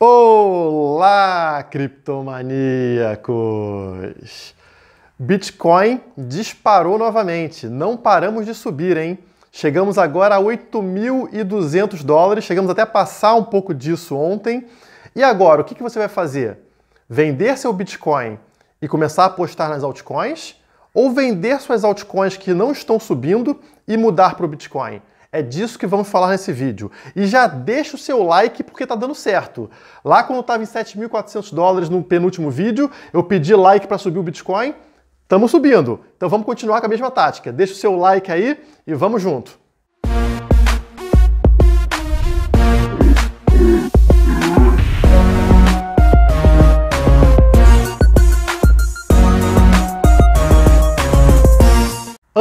Olá, criptomaníacos! Bitcoin disparou novamente, não paramos de subir, hein? Chegamos agora a 8.200 dólares, chegamos até a passar um pouco disso ontem. E agora, o que você vai fazer? Vender seu Bitcoin e começar a apostar nas altcoins? Ou vender suas altcoins que não estão subindo e mudar para o Bitcoin? É disso que vamos falar nesse vídeo. E já deixa o seu like porque tá dando certo. Lá quando eu estava em 7.400 dólares no penúltimo vídeo, eu pedi like para subir o Bitcoin, estamos subindo. Então vamos continuar com a mesma tática. Deixa o seu like aí e vamos junto.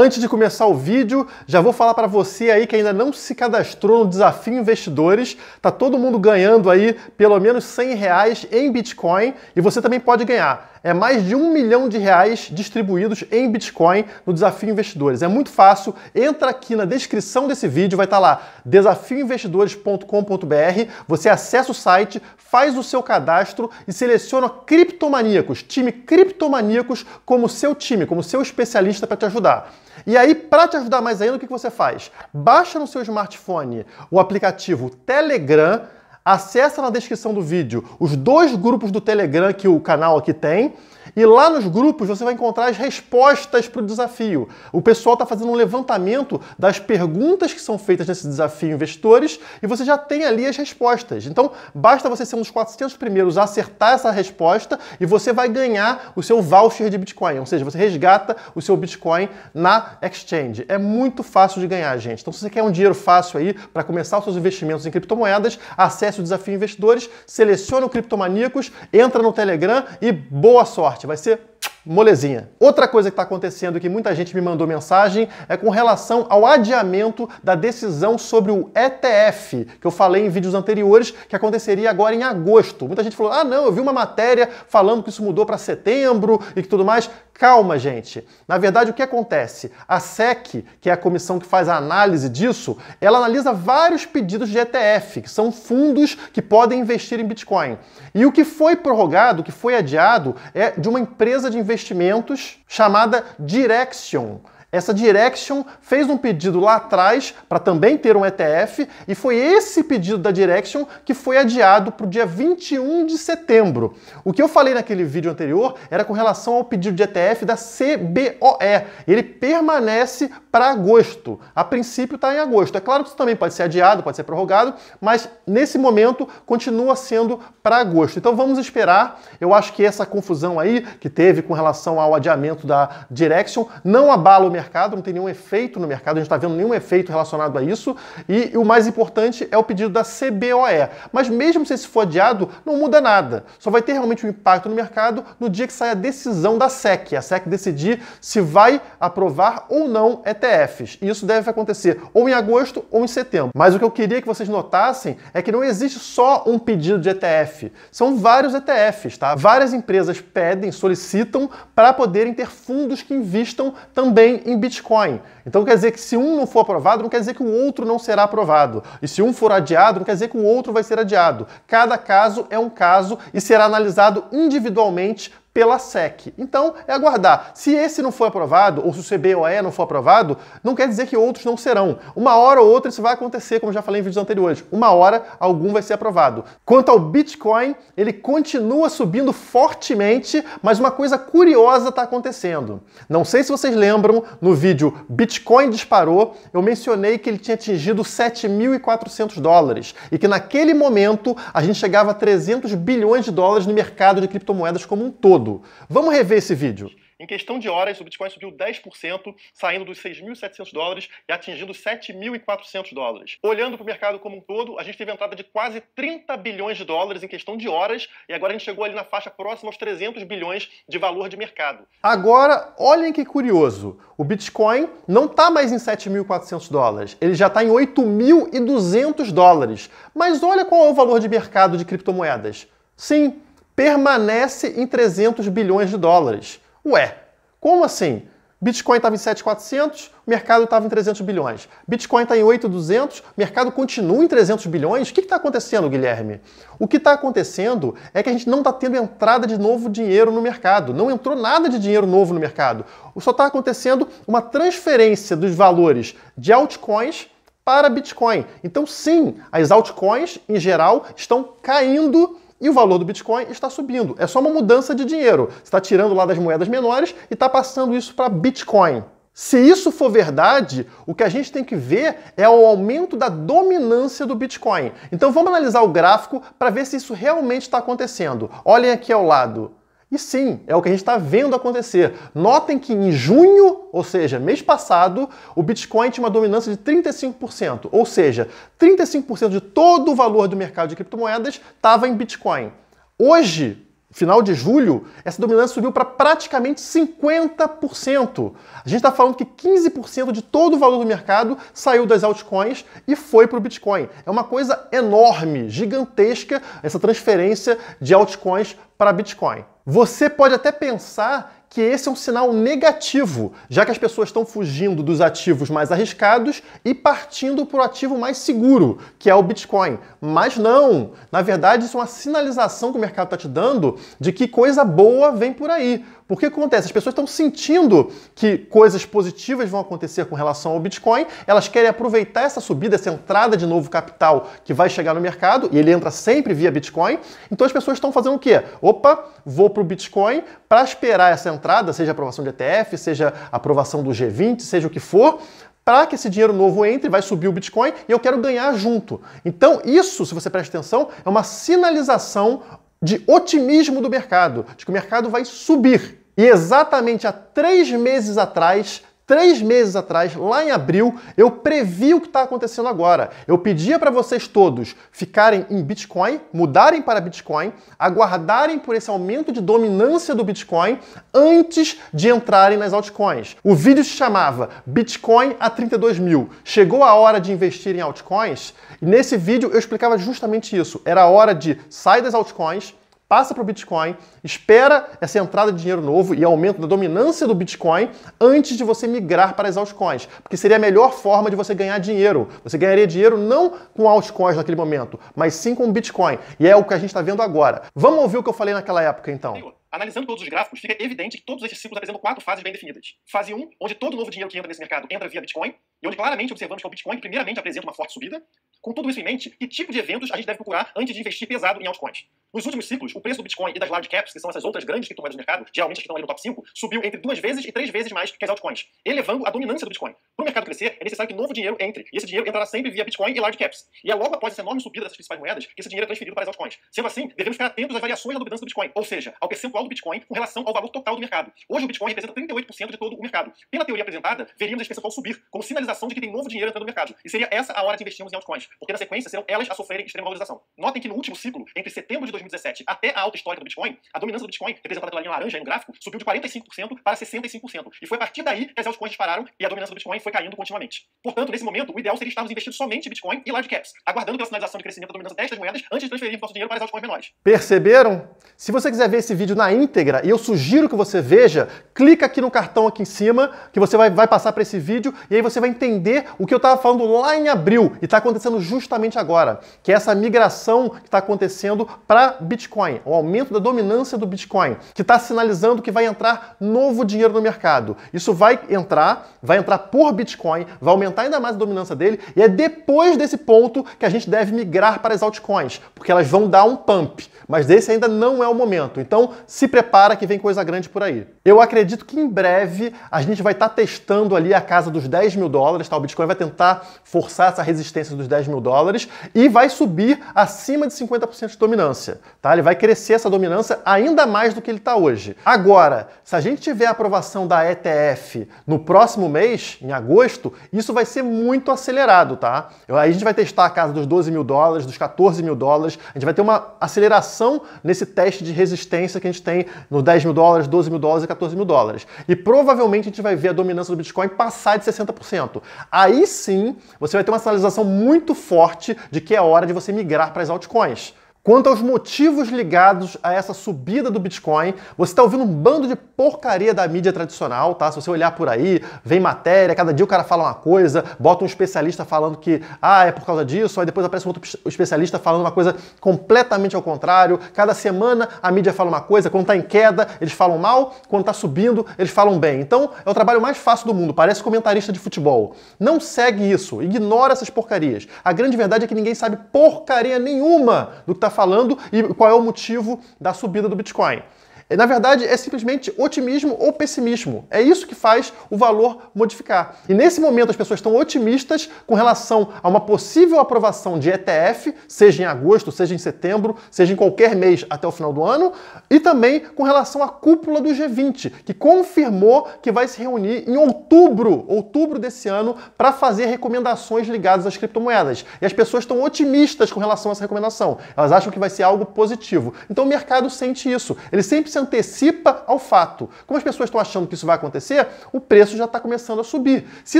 Antes de começar o vídeo, já vou falar para você aí que ainda não se cadastrou no Desafio Investidores. Tá todo mundo ganhando aí pelo menos 100 reais em Bitcoin e você também pode ganhar é mais de um milhão de reais distribuídos em Bitcoin no Desafio Investidores. É muito fácil, entra aqui na descrição desse vídeo, vai estar tá lá desafioinvestidores.com.br, você acessa o site, faz o seu cadastro e seleciona criptomaníacos, time criptomaníacos como seu time, como seu especialista para te ajudar. E aí, para te ajudar mais ainda, o que você faz? Baixa no seu smartphone o aplicativo Telegram Acesse na descrição do vídeo os dois grupos do Telegram que o canal aqui tem e lá nos grupos você vai encontrar as respostas para o desafio. O pessoal está fazendo um levantamento das perguntas que são feitas nesse desafio investidores e você já tem ali as respostas. Então, basta você ser um dos 400 primeiros a acertar essa resposta e você vai ganhar o seu voucher de Bitcoin, ou seja, você resgata o seu Bitcoin na exchange. É muito fácil de ganhar, gente. Então, se você quer um dinheiro fácil aí para começar os seus investimentos em criptomoedas, acesse o desafio investidores, seleciona o Criptomaníacos, entra no Telegram e boa sorte vai ser molezinha. Outra coisa que está acontecendo que muita gente me mandou mensagem é com relação ao adiamento da decisão sobre o ETF, que eu falei em vídeos anteriores, que aconteceria agora em agosto. Muita gente falou: ah, não, eu vi uma matéria falando que isso mudou para setembro e que tudo mais. Calma, gente. Na verdade, o que acontece? A SEC, que é a comissão que faz a análise disso, ela analisa vários pedidos de ETF, que são fundos que podem investir em Bitcoin. E o que foi prorrogado, o que foi adiado, é de uma empresa de investimento investimentos chamada Direction. Essa Direction fez um pedido lá atrás para também ter um ETF e foi esse pedido da Direction que foi adiado para o dia 21 de setembro. O que eu falei naquele vídeo anterior era com relação ao pedido de ETF da CBOE. Ele permanece para agosto. A princípio está em agosto. É claro que isso também pode ser adiado, pode ser prorrogado, mas nesse momento continua sendo para agosto. Então vamos esperar. Eu acho que essa confusão aí que teve com relação ao adiamento da Direction não abala o mercado mercado, não tem nenhum efeito no mercado, a gente está vendo nenhum efeito relacionado a isso. E, e o mais importante é o pedido da CBOE. Mas mesmo se esse for adiado, não muda nada. Só vai ter realmente um impacto no mercado no dia que sai a decisão da SEC. A SEC decidir se vai aprovar ou não ETFs. E isso deve acontecer ou em agosto ou em setembro. Mas o que eu queria que vocês notassem é que não existe só um pedido de ETF. São vários ETFs, tá? Várias empresas pedem, solicitam para poderem ter fundos que investam também em Bitcoin. Então quer dizer que se um não for aprovado, não quer dizer que o outro não será aprovado. E se um for adiado, não quer dizer que o outro vai ser adiado. Cada caso é um caso e será analisado individualmente pela SEC. Então, é aguardar. Se esse não for aprovado, ou se o CBOE não for aprovado, não quer dizer que outros não serão. Uma hora ou outra isso vai acontecer, como já falei em vídeos anteriores. Uma hora algum vai ser aprovado. Quanto ao Bitcoin, ele continua subindo fortemente, mas uma coisa curiosa está acontecendo. Não sei se vocês lembram, no vídeo Bitcoin disparou, eu mencionei que ele tinha atingido 7.400 dólares e que naquele momento a gente chegava a 300 bilhões de dólares no mercado de criptomoedas como um todo mundo. Vamos rever esse vídeo. Em questão de horas, o Bitcoin subiu 10%, saindo dos 6.700 dólares e atingindo 7.400 dólares. Olhando para o mercado como um todo, a gente teve entrada de quase 30 bilhões de dólares em questão de horas e agora a gente chegou ali na faixa próxima aos 300 bilhões de valor de mercado. Agora, olhem que curioso, o Bitcoin não está mais em 7.400 dólares, ele já está em 8.200 dólares. Mas olha qual é o valor de mercado de criptomoedas. Sim, permanece em 300 bilhões de dólares. Ué, como assim? Bitcoin estava em 7,400, o mercado estava em 300 bilhões. Bitcoin está em 8,200, o mercado continua em 300 bilhões. O que está acontecendo, Guilherme? O que está acontecendo é que a gente não está tendo entrada de novo dinheiro no mercado. Não entrou nada de dinheiro novo no mercado. Só está acontecendo uma transferência dos valores de altcoins para Bitcoin. Então, sim, as altcoins, em geral, estão caindo e o valor do Bitcoin está subindo. É só uma mudança de dinheiro. Você está tirando lá das moedas menores e está passando isso para Bitcoin. Se isso for verdade, o que a gente tem que ver é o aumento da dominância do Bitcoin. Então vamos analisar o gráfico para ver se isso realmente está acontecendo. Olhem aqui ao lado. E sim, é o que a gente está vendo acontecer. Notem que em junho, ou seja, mês passado, o Bitcoin tinha uma dominância de 35%, ou seja, 35% de todo o valor do mercado de criptomoedas estava em Bitcoin. Hoje, final de julho, essa dominância subiu para praticamente 50%. A gente está falando que 15% de todo o valor do mercado saiu das altcoins e foi para o Bitcoin. É uma coisa enorme, gigantesca, essa transferência de altcoins para Bitcoin. Você pode até pensar que esse é um sinal negativo, já que as pessoas estão fugindo dos ativos mais arriscados e partindo para o ativo mais seguro, que é o Bitcoin. Mas não! Na verdade, isso é uma sinalização que o mercado está te dando de que coisa boa vem por aí. Porque acontece, as pessoas estão sentindo que coisas positivas vão acontecer com relação ao Bitcoin, elas querem aproveitar essa subida, essa entrada de novo capital que vai chegar no mercado, e ele entra sempre via Bitcoin. Então as pessoas estão fazendo o quê? Opa, vou para o Bitcoin para esperar essa entrada, seja aprovação de ETF, seja aprovação do G20, seja o que for, para que esse dinheiro novo entre, vai subir o Bitcoin e eu quero ganhar junto. Então, isso, se você presta atenção, é uma sinalização de otimismo do mercado, de que o mercado vai subir. E exatamente há três meses atrás, Três meses atrás, lá em abril, eu previ o que está acontecendo agora. Eu pedia para vocês todos ficarem em Bitcoin, mudarem para Bitcoin, aguardarem por esse aumento de dominância do Bitcoin antes de entrarem nas altcoins. O vídeo se chamava Bitcoin a 32 mil. Chegou a hora de investir em altcoins? E nesse vídeo eu explicava justamente isso. Era a hora de sair das altcoins passa para o Bitcoin, espera essa entrada de dinheiro novo e aumento da dominância do Bitcoin antes de você migrar para as altcoins, porque seria a melhor forma de você ganhar dinheiro. Você ganharia dinheiro não com altcoins naquele momento, mas sim com Bitcoin, e é o que a gente está vendo agora. Vamos ouvir o que eu falei naquela época então. Analisando todos os gráficos, fica evidente que todos esses ciclos apresentam quatro fases bem definidas. Fase 1, onde todo novo dinheiro que entra nesse mercado entra via Bitcoin, e onde claramente observamos que o Bitcoin primeiramente apresenta uma forte subida. Com tudo isso em mente, que tipo de eventos a gente deve procurar antes de investir pesado em altcoins? Nos últimos ciclos, o preço do Bitcoin e das large caps, que são essas outras grandes criptomoedas do mercado, geralmente as que estão ali no top 5, subiu entre duas vezes e três vezes mais que as altcoins, elevando a dominância do Bitcoin. Para o mercado crescer, é necessário que novo dinheiro entre, e esse dinheiro entrará sempre via Bitcoin e large caps. E é logo após essa enorme subida dessas principais moedas que esse dinheiro é transferido para as altcoins. Sendo assim, devemos ficar atentos às variações da dominância do Bitcoin, ou seja, ao percentual do Bitcoin com relação ao valor total do mercado. Hoje o Bitcoin representa 38% de todo o mercado. Pela teoria apresentada, veríamos esse ao subir como sinalização de que tem novo dinheiro entrando no mercado. E seria essa a hora de investirmos em altcoins, porque na sequência serão elas a sofrerem extrema valorização. Notem que no último ciclo, entre setembro de 2017 até a alta histórica do Bitcoin, a dominância do Bitcoin, representada pela linha laranja aí no gráfico, subiu de 45% para 65%. E foi a partir daí que as altcoins dispararam e a dominância do Bitcoin foi caindo continuamente. Portanto, nesse momento, o ideal seria estarmos investindo somente em Bitcoin e large caps, aguardando pela sinalização de crescimento da dominância destas moedas antes de transferirmos nosso dinheiro para as altcoins menores. Perceberam? Se você quiser ver esse vídeo na íntegra e eu sugiro que você veja, clica aqui no cartão aqui em cima, que você vai, vai passar para esse vídeo e aí você vai entender o que eu estava falando lá em abril e está acontecendo justamente agora, que é essa migração que está acontecendo para Bitcoin, o aumento da dominância do Bitcoin, que está sinalizando que vai entrar novo dinheiro no mercado. Isso vai entrar, vai entrar por Bitcoin, vai aumentar ainda mais a dominância dele e é depois desse ponto que a gente deve migrar para as altcoins, porque elas vão dar um pump, mas esse ainda não é o momento. Então, se prepara que vem coisa grande por aí. Eu acredito que em breve a gente vai estar tá testando ali a casa dos 10 mil dólares, tá? O Bitcoin vai tentar forçar essa resistência dos 10 mil dólares e vai subir acima de 50% de dominância, tá? Ele vai crescer essa dominância ainda mais do que ele está hoje. Agora, se a gente tiver a aprovação da ETF no próximo mês, em agosto, isso vai ser muito acelerado, tá? Aí a gente vai testar a casa dos 12 mil dólares, dos 14 mil dólares, a gente vai ter uma aceleração nesse teste de resistência que a gente tem no 10 mil dólares, 12 mil dólares e 14 mil dólares. E provavelmente a gente vai ver a dominância do Bitcoin passar de 60%. Aí sim, você vai ter uma sinalização muito forte de que é hora de você migrar para as altcoins. Quanto aos motivos ligados a essa subida do Bitcoin, você está ouvindo um bando de porcaria da mídia tradicional, tá? Se você olhar por aí, vem matéria, cada dia o cara fala uma coisa, bota um especialista falando que, ah, é por causa disso, aí depois aparece um outro especialista falando uma coisa completamente ao contrário. Cada semana a mídia fala uma coisa, quando está em queda, eles falam mal, quando está subindo, eles falam bem. Então, é o trabalho mais fácil do mundo, parece comentarista de futebol. Não segue isso, ignora essas porcarias. A grande verdade é que ninguém sabe porcaria nenhuma do que está falando e qual é o motivo da subida do Bitcoin. É, na verdade, é simplesmente otimismo ou pessimismo. É isso que faz o valor modificar. E nesse momento as pessoas estão otimistas com relação a uma possível aprovação de ETF, seja em agosto, seja em setembro, seja em qualquer mês até o final do ano, e também com relação à cúpula do G20, que confirmou que vai se reunir em outubro, outubro desse ano, para fazer recomendações ligadas às criptomoedas. E as pessoas estão otimistas com relação a essa recomendação. Elas acham que vai ser algo positivo. Então o mercado sente isso. Ele sempre se se antecipa ao fato. Como as pessoas estão achando que isso vai acontecer, o preço já está começando a subir. Se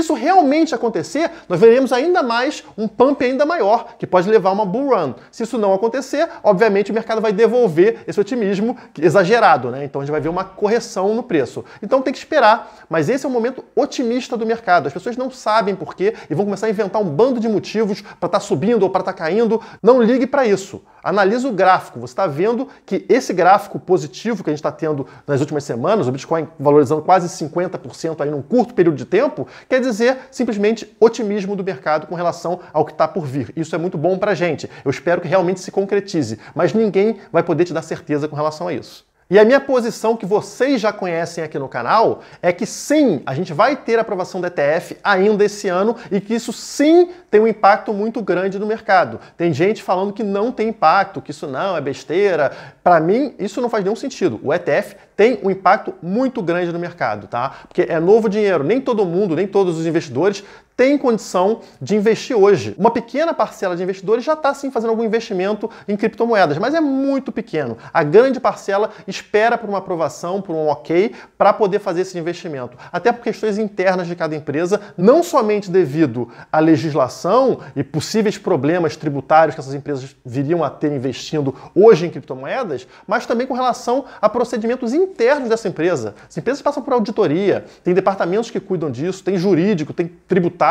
isso realmente acontecer, nós veremos ainda mais um pump ainda maior, que pode levar a uma bull run. Se isso não acontecer, obviamente o mercado vai devolver esse otimismo exagerado, né? Então a gente vai ver uma correção no preço. Então tem que esperar, mas esse é o momento otimista do mercado. As pessoas não sabem por quê e vão começar a inventar um bando de motivos para estar tá subindo ou para estar tá caindo. Não ligue para isso. Analise o gráfico. Você está vendo que esse gráfico positivo que a gente está tendo nas últimas semanas, o Bitcoin valorizando quase 50% aí num curto período de tempo, quer dizer simplesmente otimismo do mercado com relação ao que está por vir. Isso é muito bom para a gente. Eu espero que realmente se concretize, mas ninguém vai poder te dar certeza com relação a isso. E a minha posição, que vocês já conhecem aqui no canal, é que sim, a gente vai ter aprovação do ETF ainda esse ano e que isso sim tem um impacto muito grande no mercado. Tem gente falando que não tem impacto, que isso não é besteira. Para mim, isso não faz nenhum sentido. O ETF tem um impacto muito grande no mercado, tá? Porque é novo dinheiro, nem todo mundo, nem todos os investidores tem condição de investir hoje. Uma pequena parcela de investidores já está sim fazendo algum investimento em criptomoedas, mas é muito pequeno. A grande parcela espera por uma aprovação, por um ok, para poder fazer esse investimento. Até por questões internas de cada empresa, não somente devido à legislação e possíveis problemas tributários que essas empresas viriam a ter investindo hoje em criptomoedas, mas também com relação a procedimentos internos dessa empresa. As empresas passam por auditoria, tem departamentos que cuidam disso, tem jurídico, tem tributário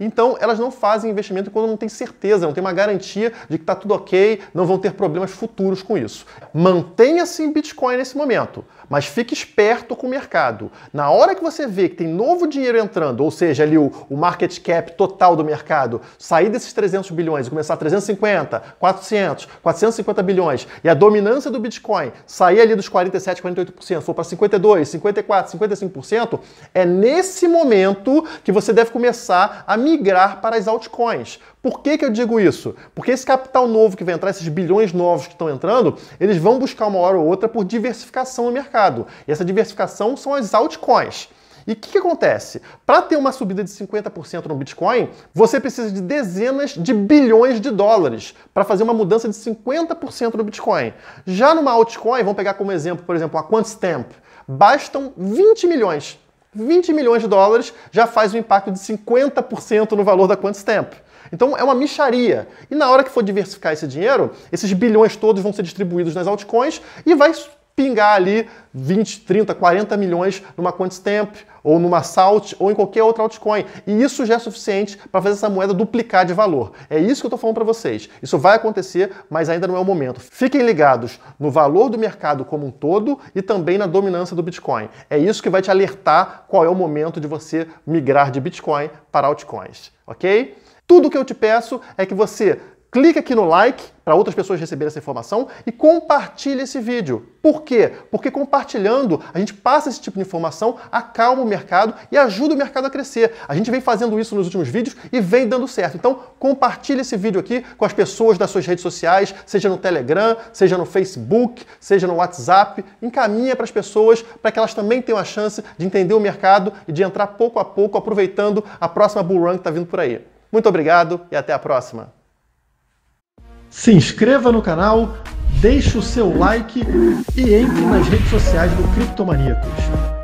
então, elas não fazem investimento quando não tem certeza, não tem uma garantia de que está tudo ok, não vão ter problemas futuros com isso. Mantenha-se em Bitcoin nesse momento, mas fique esperto com o mercado. Na hora que você vê que tem novo dinheiro entrando, ou seja, ali o, o market cap total do mercado, sair desses 300 bilhões e começar a 350, 400, 450 bilhões, e a dominância do Bitcoin sair ali dos 47, 48%, for para 52, 54, 55%, é nesse momento que você deve começar começar a migrar para as altcoins. Por que, que eu digo isso? Porque esse capital novo que vai entrar, esses bilhões novos que estão entrando, eles vão buscar uma hora ou outra por diversificação no mercado. E essa diversificação são as altcoins. E o que, que, acontece? Para ter uma subida de 50% no Bitcoin, você precisa de dezenas de bilhões de dólares para fazer uma mudança de 50% no Bitcoin. Já numa altcoin, vamos pegar como exemplo, por exemplo, a QuantStamp, bastam 20 milhões. 20 milhões de dólares já faz um impacto de 50% no valor da Quantstamp. Então é uma micharia. E na hora que for diversificar esse dinheiro, esses bilhões todos vão ser distribuídos nas altcoins e vai pingar ali 20, 30, 40 milhões numa Quantstamp ou numa Salt ou em qualquer outra altcoin. E isso já é suficiente para fazer essa moeda duplicar de valor. É isso que eu estou falando para vocês. Isso vai acontecer, mas ainda não é o momento. Fiquem ligados no valor do mercado como um todo e também na dominância do Bitcoin. É isso que vai te alertar qual é o momento de você migrar de Bitcoin para altcoins, ok? Tudo que eu te peço é que você clique aqui no like para outras pessoas receberem essa informação e compartilhe esse vídeo. Por quê? Porque compartilhando, a gente passa esse tipo de informação, acalma o mercado e ajuda o mercado a crescer. A gente vem fazendo isso nos últimos vídeos e vem dando certo. Então, compartilhe esse vídeo aqui com as pessoas das suas redes sociais, seja no Telegram, seja no Facebook, seja no WhatsApp, encaminha para as pessoas para que elas também tenham a chance de entender o mercado e de entrar pouco a pouco aproveitando a próxima bull run que está vindo por aí. Muito obrigado e até a próxima se inscreva no canal, deixe o seu like e entre nas redes sociais do Criptomaníacos.